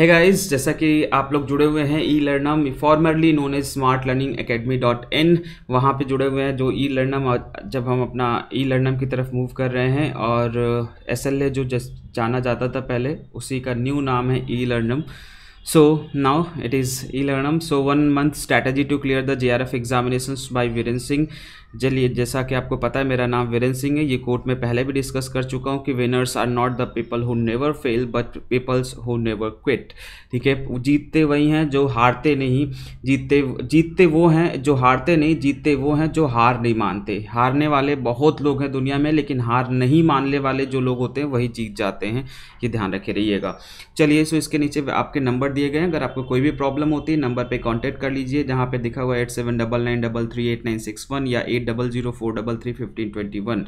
है गाइस जैसा कि आप लोग जुड़े हुए हैं E Learnum formerly known as smart learning academy dot in वहाँ पर जुड़े हुए हैं जो ई लर्नम जब हम अपना ई लर्नम की तरफ मूव कर रहे हैं और एस एल ए जो जस जाना जाता था पहले उसी का न्यू नाम है E Learnum so now it is E Learnum so one month strategy to clear the J R F examination by Virendra Singh चलिए जैसा कि आपको पता है मेरा नाम वीरेंद्र सिंह है ये कोर्ट में पहले भी डिस्कस कर चुका हूँ कि winners are not the people who never fail but peoples who never quit ठीक है जीतते वही हैं जो हारते नहीं जीतते जीतते वो हैं जो हारते नहीं जीतते वो हैं जो हार नहीं मानते हारने वाले बहुत लोग हैं दुनिया में लेकिन हार नहीं मानने वाले जो लोग होते हैं वही जीत जाते हैं ये ध्यान रखे रहिएगा चलिए सो इसके नीचे आपके नंबर दिए गए हैं अगर आपको कोई भी प्रॉब्लम होती है नंबर पर कॉन्टैक्ट कर लीजिए जहाँ पर दिखा हुआ eight seven double nine double three eight nine six one या eight eight double zero four double three fifteen twenty one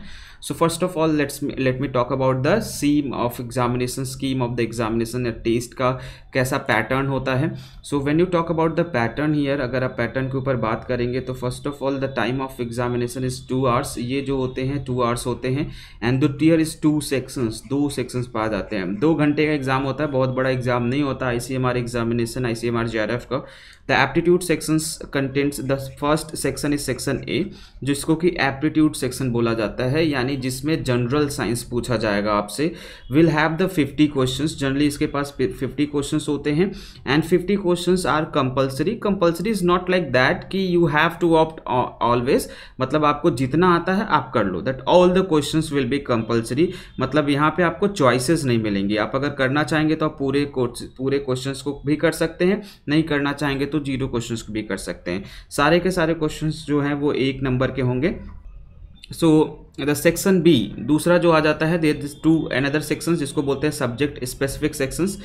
so first of all let's let me talk about the scheme of examination scheme of the examination या test का कैसा pattern होता है so when you talk about the pattern here अगर आप pattern के ऊपर बात करेंगे तो first of all the time of examination is two hours ये जो होते हैं टू आवर्स होते हैं and the tier is two sections दो सेक्शंस पाए जाते हैं दो घंटे का एग्जाम होता है बहुत बड़ा एग्जाम नहीं होता I C M R examination I C M R J R F का the aptitude sections contents the first section is section A जिसको कि एप्टीट्यूड सेक्शन बोला जाता है यानी जिसमें जनरल साइंस पूछा जाएगा आपसे will have the fifty question generally इसके पास फिफ्टी क्वेश्चन होते हैं and fifty question are compulsory compulsory is not like that कि you have to opt always मतलब आपको जितना आता है आप कर लो that all the question will be compulsory मतलब यहाँ पे आपको चॉइसिस नहीं मिलेंगी आप अगर करना चाहेंगे तो आप पूरे पूरे क्वेश्चन को भी कर सकते हैं नहीं करना चाहेंगे तो जीरो क्वेश्चन को भी कर सकते हैं सारे के सारे क्वेश्चन जो हैं वो एक नंबर के होंगे सो so, सेक्शन बी दूसरा जो आ जाता है दे टू अनदर सेक्शंस जिसको बोलते हैं सब्जेक्ट स्पेसिफिक सेक्शंस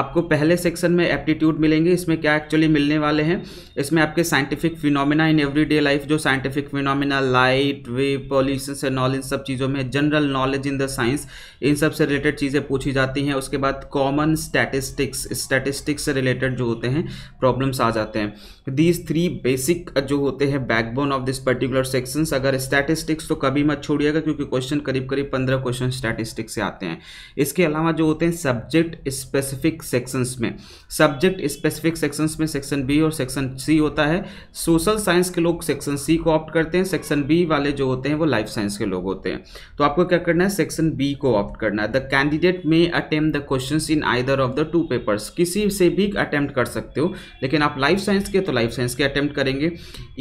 आपको पहले सेक्शन में एप्टीट्यूड मिलेंगे इसमें क्या एक्चुअली मिलने वाले हैं इसमें आपके scientific phenomena in every day life जो साइंटिफिक फिनोमिना लाइट वे पॉल्यूशन से नॉलेज सब चीज़ों में general knowledge in the science इन सब से रिलेटेड चीज़ें पूछी जाती हैं उसके बाद कॉमन स्टैटिस्टिक्स स्टैटिस्टिक्स से रिलेटेड जो होते हैं प्रॉब्लम्स आ जाते हैं दीज थ्री बेसिक जो होते हैं backbone of this particular sections अगर स्टैटिस्टिक्स तो कभी मत छोड़ छोड़िएगा क्योंकि क्वेश्चन करीब करीब पंद्रह क्वेश्चन स्टैटिस्टिक्स से आते हैं इसके अलावा जो होते हैं सब्जेक्ट स्पेसिफिक सेक्शंस में सब्जेक्ट स्पेसिफिक सेक्शंस में सेक्शन बी और सेक्शन सी होता है सोशल साइंस के लोग सेक्शन सी को ऑप्ट करते हैं सेक्शन बी वाले जो होते हैं वो लाइफ साइंस के लोग होते हैं तो आपको क्या करना है सेक्शन बी को ऑप्ट करना है the candidate may attempt the question in either of the two papers किसी से भी अटेम्प्ट कर सकते हो लेकिन आप लाइफ साइंस के तो लाइफ साइंस के अटेम्प्ट करेंगे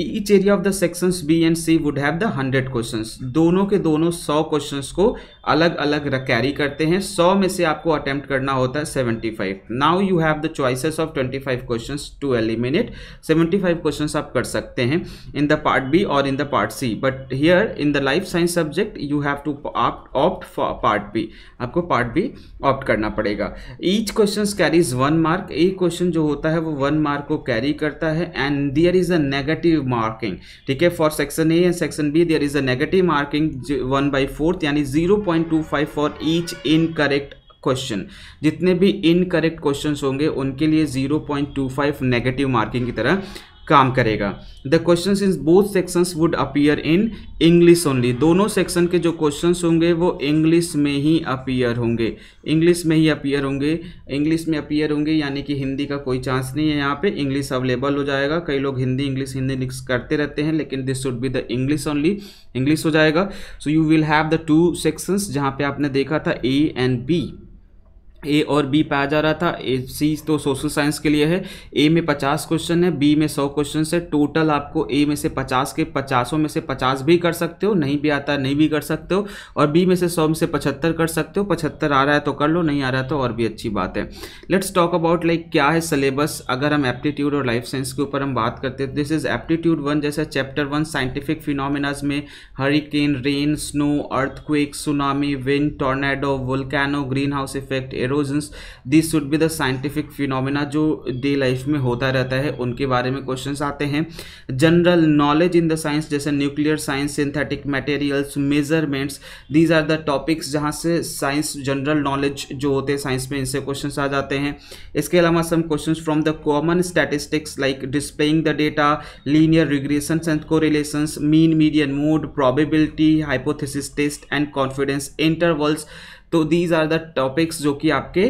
each area of the sections B and C would have the hundred question दोनों दोनों के दोनों सौ क्वेश्चन को अलग अलग कैरी करते हैं सौ में से आपको अटैम्प्ट करना होता है seventy five now you have the choices of twenty five question to eliminate seventy five question आप कर सकते हैं इन द पार्ट बी और in the part C but here in the life science subject you have to opt for part B आपको part B opt करना पड़ेगा each question carries one mark एक question जो होता है वो one mark को कैरी करता है and there is a negative marking ठीक है for section A and section B there is a negative marking one by fourth यानी zero point two five for each incorrect question जितने भी incorrect question होंगे उनके लिए zero point two five negative marking की तरह काम करेगा the question in both sections would appear in English only दोनों सेक्शन के जो क्वेश्चन होंगे वो इंग्लिश में ही अपीयर होंगे इंग्लिश में ही अपीयर होंगे इंग्लिश में अपीयर होंगे यानी कि हिंदी का कोई चांस नहीं है यहाँ पे इंग्लिश अवेलेबल हो जाएगा कई लोग हिंदी इंग्लिश हिंदी मिक्स करते रहते हैं लेकिन this should be the English only English हो जाएगा so you will have the two sections जहाँ पे आपने देखा था ए एंड बी ए और बी पाया जा रहा था ए सी तो सोशल साइंस के लिए है ए में पचास क्वेश्चन है बी में सौ क्वेश्चन है टोटल आपको ए में से पचास के पचासों में से पचास भी कर सकते हो नहीं भी आता नहीं भी कर सकते हो और बी में से सौ में से पचहत्तर कर सकते हो पचहत्तर आ रहा है तो कर लो नहीं आ रहा है तो और भी अच्छी बात है लेट्स टॉक अबाउट लाइक क्या है सिलेबस अगर हम एप्टीट्यूड और लाइफ साइंस के ऊपर हम बात करते हैं दिस इज़ एप्टीट्यूड वन जैसा चैप्टर वन साइंटिफिक फिनोमिनाज में hurricane rain snow earthquake tsunami wind tornado volcano greenhouse effect aero erosions this should be the scientific phenomena जो डे लाइफ में होता रहता है उनके बारे में क्वेश्चंस आते हैं general knowledge in the science जैसे nuclear science synthetic materials measurements these are the topics जहाँ से साइंस जनरल नॉलेज जो होते हैं साइंस में इनसे क्वेश्चन आ जाते हैं इसके अलावा some question from the common statistics like displaying the data linear regression and को mean median mode probability hypothesis test and confidence intervals तो दीज आर द टॉपिक्स जो कि आपके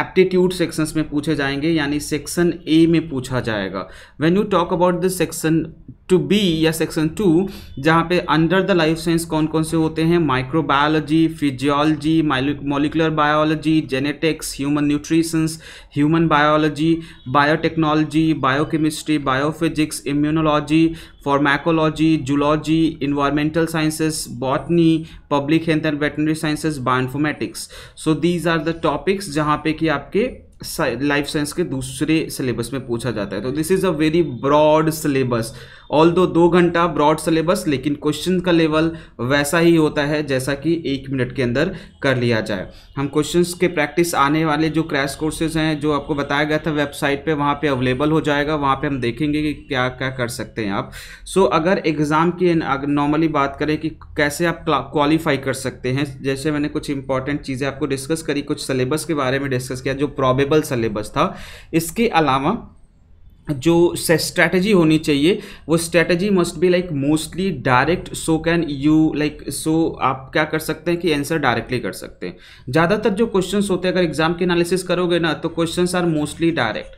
एप्टीट्यूड सेक्शंस में पूछे जाएंगे यानी सेक्शन ए में पूछा जाएगा when you talk about the section two B या सेक्शन टू जहाँ पे अंडर द लाइफ साइंस कौन कौन से होते हैं microbiology physiology molecular biology genetics human nutritions human biology biotechnology biochemistry biophysics immunology pharmacology zoology environmental sciences botany public health and veterinary sciences bioinformatics so these are the topics जहाँ पे कि आपके life science के दूसरे syllabus में पूछा जाता है तो this is a very broad syllabus although दो घंटा ब्रॉड सिलेबस लेकिन क्वेश्चन का लेवल वैसा ही होता है जैसा कि एक मिनट के अंदर कर लिया जाए हम क्वेश्चन के प्रैक्टिस आने वाले जो क्रैश कोर्सेज हैं जो आपको बताया गया था वेबसाइट पर वहाँ पर अवेलेबल हो जाएगा वहाँ पर हम देखेंगे कि क्या क्या कर सकते हैं आप सो so, अगर एग्ज़ाम की नॉर्मली बात करें कि कैसे आप क्वालिफाई कर सकते हैं जैसे मैंने कुछ इंपॉर्टेंट चीज़ें आपको डिस्कस करी कुछ सिलेबस के बारे में डिस्कस किया जो प्रॉबेबल सिलेबस था इसके अलावा जो स्ट्रैटेजी होनी चाहिए वो strategy must be like mostly direct so can you like so आप क्या कर सकते हैं कि आंसर डायरेक्टली कर सकते हैं ज़्यादातर जो क्वेश्चन होते हैं अगर एग्जाम के एनालिसिस करोगे ना तो question are mostly direct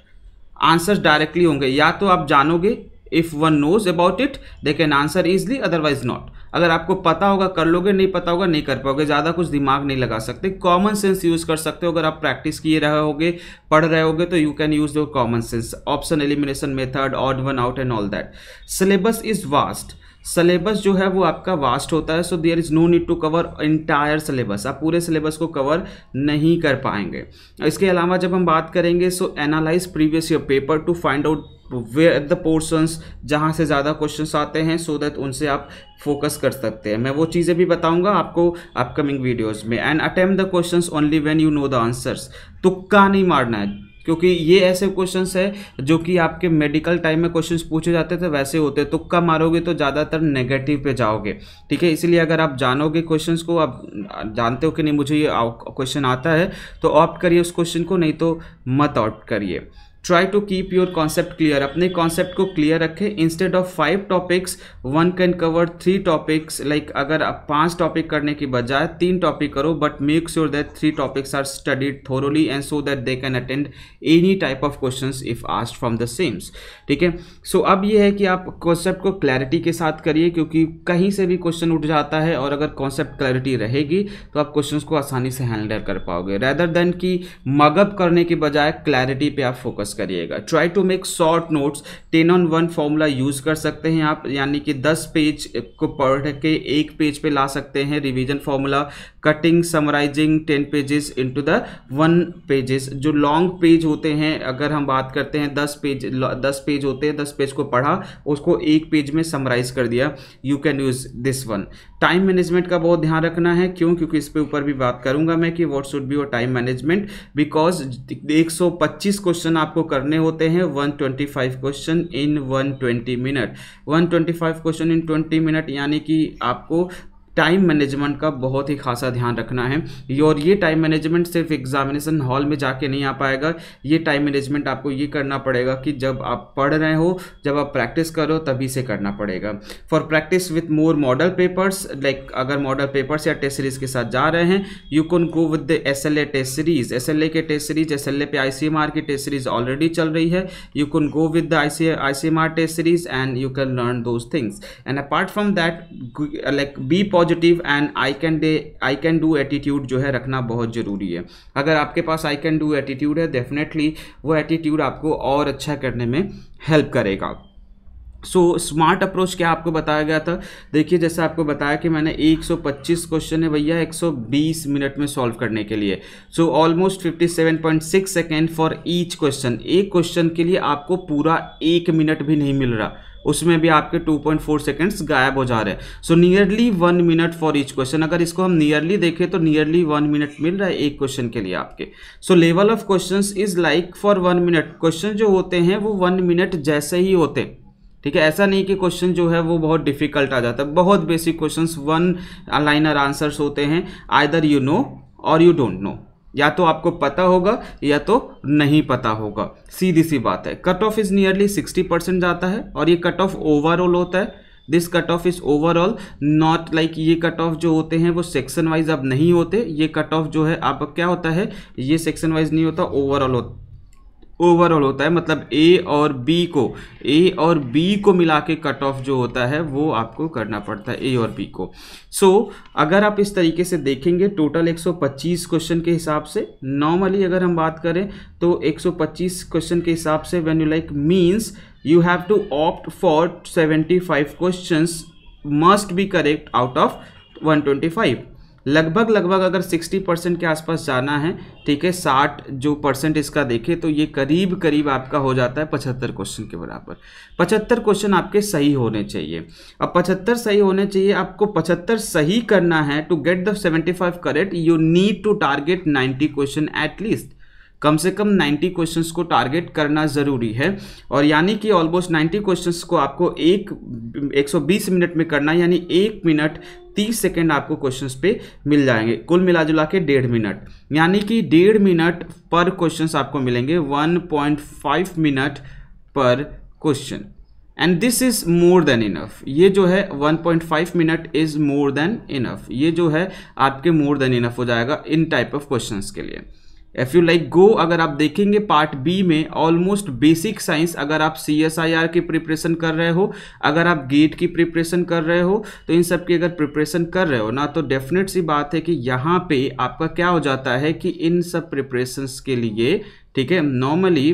answers directly होंगे या तो आप जानोगे if one knows about it they can answer easily otherwise not अगर आपको पता होगा कर लोगे नहीं पता होगा नहीं कर पाओगे ज़्यादा कुछ दिमाग नहीं लगा सकते कॉमन सेंस यूज़ कर सकते हो अगर आप प्रैक्टिस किए रहे होगे पढ़ रहे होगे तो you can use your common sense option elimination method odd one out and all that syllabus is vast syllabus जो है वो आपका वास्ट होता है so there is no need to cover entire syllabus आप पूरे सिलेबस को कवर नहीं कर पाएंगे इसके अलावा जब हम बात करेंगे so analyse previous year paper to find out way the portions जहाँ से ज़्यादा क्वेश्चन आते हैं सो so दैट उनसे आप फोकस कर सकते हैं मैं वो चीज़ें भी बताऊँगा आपको अपकमिंग वीडियोज में and attempt the question only when you know the answers तुक्का नहीं मारना है क्योंकि ये ऐसे क्वेश्चन है जो कि आपके मेडिकल टाइम में क्वेश्चन पूछे जाते थे वैसे होते कब मारोगे तो ज़्यादातर नेगेटिव पे जाओगे ठीक है इसीलिए अगर आप जानोगे क्वेश्चन को आप जानते हो कि नहीं मुझे ये क्वेश्चन आता है तो ऑप्ट करिए उस क्वेश्चन को नहीं तो मत ऑप्ट करिए try to keep your concept clear अपने कॉन्सेप्ट को क्लियर रखें instead of five topics one can cover three topics like अगर आप पांच टॉपिक करने की बजाय तीन टॉपिक करो but make sure that three topics are studied thoroughly and so that they can attend any type of question if asked from the same ठीक है सो अब ये है कि आप कॉन्सेप्ट को क्लैरिटी के साथ करिए क्योंकि कहीं से भी क्वेश्चन उठ जाता है और अगर कॉन्सेप्ट क्लैरिटी रहेगी तो आप क्वेश्चन को आसानी से हैंडल कर पाओगे रैदर देन की मगअप करने के बजाय क्लैरिटी पर आप फोकस फोकस करिएगा try to make short notes ten on one formula use कर सकते हैं आप यानी कि दस पेज को पढ़ के एक पेज पे ला सकते हैं revision formula cutting summarising ten pages into the one pages जो लॉन्ग पेज होते हैं अगर हम बात करते हैं दस पेज दस पेज होते हैं दस पेज को पढ़ा उसको एक पेज में समराइज कर दिया you can use this one time management का बहुत ध्यान रखना है क्यों क्योंकि इस पर ऊपर भी बात करूंगा मैं कि what should be your time management because 125 question आपको आपको करने होते हैं 125 question in 120 minute 125 question in 20 minute यानी कि आपको टाइम मैनेजमेंट का बहुत ही खासा ध्यान रखना है और ये टाइम मैनेजमेंट सिर्फ एग्जामिनेशन हॉल में जाके नहीं आ पाएगा ये टाइम मैनेजमेंट आपको ये करना पड़ेगा कि जब आप पढ़ रहे हो जब आप प्रैक्टिस करो तभी से करना पड़ेगा for practice with more model papers like अगर मॉडल पेपर्स या टेस्ट सीरीज के साथ जा रहे हैं you can go with the S L A test series S L A के test series S L A पे आई सी एम आर की टेस्ट सीरीज ऑलरेडी चल रही है you can go with the I C I C M R test series and you can learn those things and apart from that like be positive positive and I can do I can do attitude जो है रखना बहुत ज़रूरी है अगर आपके पास I can do attitude है डेफिनेटली वो एटीट्यूड आपको और अच्छा करने में हेल्प करेगा सो स्मार्ट अप्रोच क्या आपको बताया गया था देखिए जैसे आपको बताया कि मैंने 125 क्वेश्चन है भैया 120 मिनट में सॉल्व करने के लिए so almost 57.6 second for each question एक क्वेश्चन के लिए आपको पूरा एक मिनट भी नहीं मिल रहा उसमें भी आपके 2.4 सेकेंड्स गायब हो जा रहे हैं so nearly one minute for each question अगर इसको हम नियरली देखें तो नियरली वन मिनट मिल रहा है एक क्वेश्चन के लिए आपके so level of question is like for one minute question जो होते हैं वो वन मिनट जैसे ही होते हैं ठीक है ऐसा नहीं कि क्वेश्चन जो है वो बहुत डिफिकल्ट आ जाता है बहुत basic questions one liner answers होते हैं either you know or you don't know या तो आपको पता होगा या तो नहीं पता होगा सीधी सी बात है cut off is nearly sixty percent जाता है और ये कट ऑफ ओवरऑल होता है this cut off is overall not like ये कट ऑफ जो होते हैं वो सेक्शन वाइज अब नहीं होते ये कट ऑफ जो है आप क्या होता है ये सेक्शन वाइज नहीं होता ओवरऑल होता ओवरऑल होता है मतलब ए और बी को ए और बी को मिला के कट ऑफ जो होता है वो आपको करना पड़ता है ए और बी को सो so, अगर आप इस तरीके से देखेंगे टोटल 125 क्वेश्चन के हिसाब से नॉर्मली अगर हम बात करें तो 125 क्वेश्चन के हिसाब से when you like means you have to opt for 75 questions must be correct out of one लगभग लगभग अगर 60 परसेंट के आसपास जाना है ठीक है 60 जो परसेंट इसका देखे तो ये करीब करीब आपका हो जाता है 75 क्वेश्चन के बराबर 75 क्वेश्चन आपके सही होने चाहिए अब 75 सही होने चाहिए आपको 75 सही करना है to get the 75 correct you need to target 90 question at least कम से कम 90 क्वेश्चंस को टारगेट करना ज़रूरी है और यानी कि ऑलमोस्ट 90 क्वेश्चंस को आपको एक 120 मिनट में करना यानी एक मिनट तीस सेकेंड आपको क्वेश्चन पे मिल जाएंगे कुल मिला जुला के डेढ़ मिनट यानी कि डेढ़ मिनट पर क्वेश्चन आपको मिलेंगे वन पॉइंट फाइव मिनट पर question and this is more than enough ये जो है 1.5 minute is more than enough ये जो है आपके मोर देन इनफ हो जाएगा इन टाइप ऑफ क्वेश्चन के लिए एफ यू लाइक गो अगर आप देखेंगे पार्ट बी में ऑलमोस्ट बेसिक साइंस अगर आप सी एस आई आर की प्रिपरेशन कर रहे हो अगर आप गेट की प्रिपरेशन कर रहे हो तो इन सब की अगर प्रिपरेशन कर रहे हो ना तो डेफिनेट सी बात है कि यहाँ पे आपका क्या हो जाता है कि इन सब प्रिपरेशंस के लिए ठीक है नॉर्मली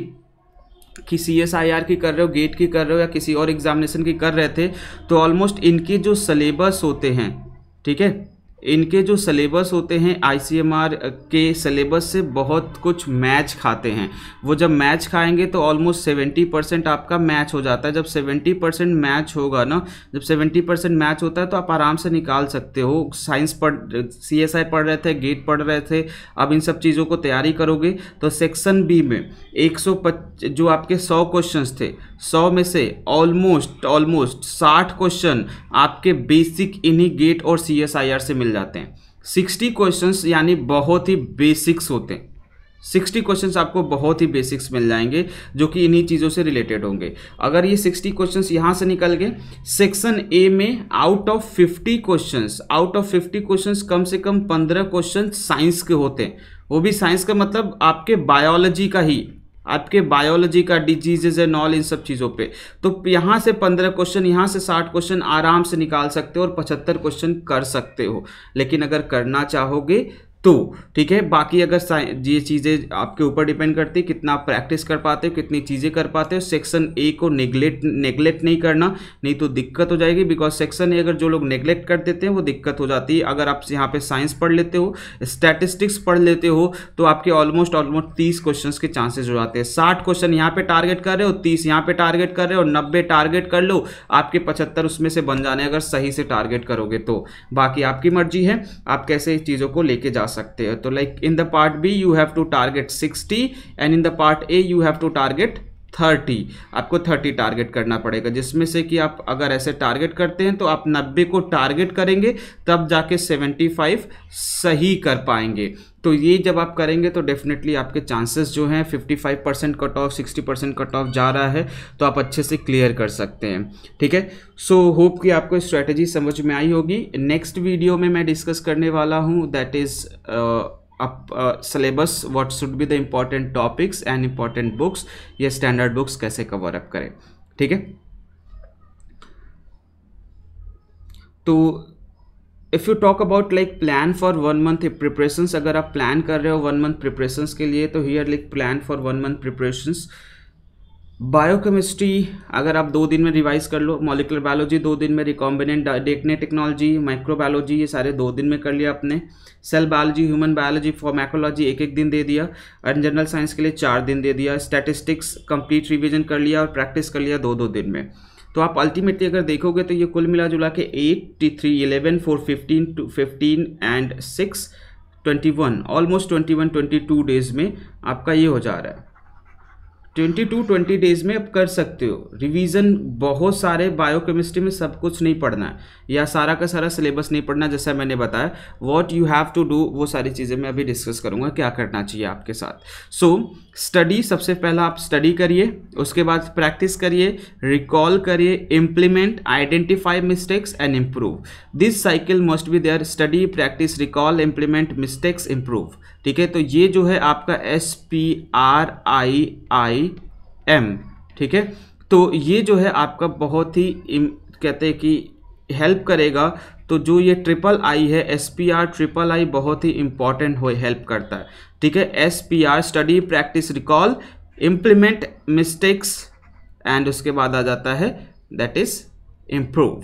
कि सी एस आई आर की कर रहे हो गेट की कर रहे हो या किसी और एग्जामिनेशन की कर रहे थे तो ऑलमोस्ट इनके जो सलेबस होते हैं ठीक है इनके जो सलेबस होते हैं आई के सलेबस से बहुत कुछ मैच खाते हैं वो जब मैच खाएंगे तो ऑलमोस्ट सेवेंटी परसेंट आपका मैच हो जाता है जब सेवेंटी परसेंट मैच होगा ना जब सेवेंटी परसेंट मैच होता है तो आप आराम से निकाल सकते हो साइंस पढ़ सी एस आई पढ़ रहे थे गेट पढ़ रहे थे अब इन सब चीज़ों को तैयारी करोगे तो सेक्शन बी में एक सौ जो आपके सौ क्वेश्चन थे सौ में से ऑलमोस्ट ऑलमोस्ट साठ क्वेश्चन आपके बेसिक इन्हीं गेट और सी एस आई आर से मिल जाते हैं सिक्सटी क्वेश्चंस यानी बहुत ही बेसिक्स होते हैं सिक्सटी क्वेश्चन आपको बहुत ही बेसिक्स मिल जाएंगे जो कि इन्हीं चीज़ों से रिलेटेड होंगे अगर ये सिक्सटी क्वेश्चन यहाँ से निकल गए सेक्शन ए में out of fifty question out of fifty question कम से कम पंद्रह क्वेश्चन साइंस के होते हैं वो भी साइंस का मतलब आपके बायोलॉजी का ही आपके बायोलॉजी का डिजीजेज है नॉल इन सब चीज़ों पे तो यहाँ से पंद्रह क्वेश्चन यहाँ से साठ क्वेश्चन आराम से निकाल सकते हो और पचहत्तर क्वेश्चन कर सकते हो लेकिन अगर करना चाहोगे तो ठीक है बाकी अगर ये चीज़ें आपके ऊपर डिपेंड करती है कितना आप प्रैक्टिस कर पाते हो कितनी चीज़ें कर पाते हो सेक्शन ए को नेग्लेक्ट नेग्लेक्ट नहीं करना नहीं तो दिक्कत हो जाएगी बिकॉज सेक्शन ए अगर जो लोग नेग्लेक्ट कर देते हैं वो दिक्कत हो जाती है अगर आप यहाँ पे साइंस पढ़ लेते हो स्टैटिस्टिक्स पढ़ लेते हो तो आपके ऑलमोस्ट ऑलमोस्ट तीस क्वेश्चन के चांसेज हो जाते हैं साठ क्वेश्चन यहाँ पे टारगेट कर रहे हो तीस यहाँ पर टारगेट कर रहे हो नब्बे टारगेट कर लो आपके पचहत्तर उसमें से बन जाने अगर सही से टारगेट करोगे तो बाकी आपकी मर्जी है आप कैसे इस चीज़ों को लेके जा सकते सकते हो तो like in the part B you have to target 60 and in the part A you have to target thirty आपको थर्टी टारगेट करना पड़ेगा जिसमें से कि आप अगर ऐसे टारगेट करते हैं तो आप नब्बे को टारगेट करेंगे तब जाके सेवेंटी फाइव सही कर पाएंगे तो ये जब आप करेंगे तो डेफिनेटली आपके चांसेस जो हैं 55 percent cut off 60 percent cut off जा रहा है तो आप अच्छे से क्लियर कर सकते हैं ठीक है सो so, होप कि आपको स्ट्रैटेजी समझ में आई होगी नेक्स्ट वीडियो में मैं डिस्कस करने वाला हूँ that is up uh, syllabus what should be the important topics and books books ये standard कैसे कवर अप करें ठीक है तो if you talk about like plan for one month preparations अगर आप प्लान कर रहे हो वन मंथ प्रिपरेशंस के लिए तो here like plan for one month preparations biochemistry अगर आप दो दिन में रिवाइज कर लो मॉलिकुलर बायोलॉजी दो दिन में रिकॉम्बिनेंट डेकने टेक्नोलॉजी माइक्रोबायोलॉजी ये सारे दो दिन में कर लिया आपने cell biology human biology pharmacology एक एक दिन दे दिया और जनरल साइंस के लिए चार दिन दे दिया स्टैटिस्टिक्स कंप्लीट रिविजन कर लिया और प्रैक्टिस कर लिया दो दो दिन में तो आप अल्टीमेटली अगर देखोगे तो ये कुल मिला जुला के eighty three eleven four fifteen two fifteen and six twenty one almost twenty one twenty two days में आपका ये हो जा रहा है ट्वेंटी टू ट्वेंटी डेज में आप कर सकते हो रिवीजन बहुत सारे बायोकेमिस्ट्री में सब कुछ नहीं पढ़ना है या सारा का सारा सिलेबस नहीं पढ़ना जैसा मैंने बताया what you have to do वो सारी चीज़ें मैं अभी डिस्कस करूँगा क्या करना चाहिए आपके साथ सो so, स्टडी सबसे पहला आप स्टडी करिए उसके बाद प्रैक्टिस करिए रिकॉल करिए implement identify mistakes and improve this cycle must be there study practice recall implement mistakes improve ठीक है तो ये जो है आपका S P R I I M ठीक है तो ये जो है आपका बहुत ही कहते हैं कि हेल्प करेगा तो जो ये ट्रिपल आई है S P R triple I बहुत ही इम्पॉर्टेंट हो हेल्प करता है ठीक है S P R study practice recall implement mistakes and उसके बाद आ जाता है दैट इज़ इम्प्रूव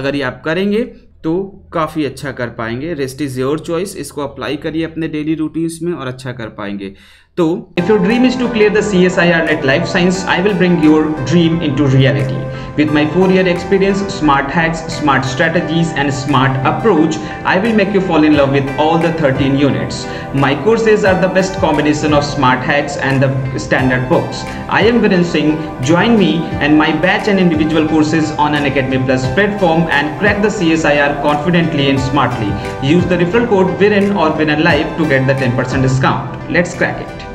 अगर ये आप करेंगे तो काफ़ी अच्छा कर पाएंगे रेस्ट इज़ योर चॉइस इसको अप्लाई करिए अपने डेली रूटीन्स में और अच्छा कर पाएंगे So, if your dream is to clear the CSIR Net Life Science, I will bring your dream into reality. With my 4-year experience, smart hacks, smart strategies and smart approach, I will make you fall in love with all the 13 units. My courses are the best combination of smart hacks and the standard books. I am Viren Singh. Join me and my batch and individual courses on an Academy Plus platform and crack the CSIR confidently and smartly. Use the referral code VIREN or Life to get the 10% discount. Let's crack it.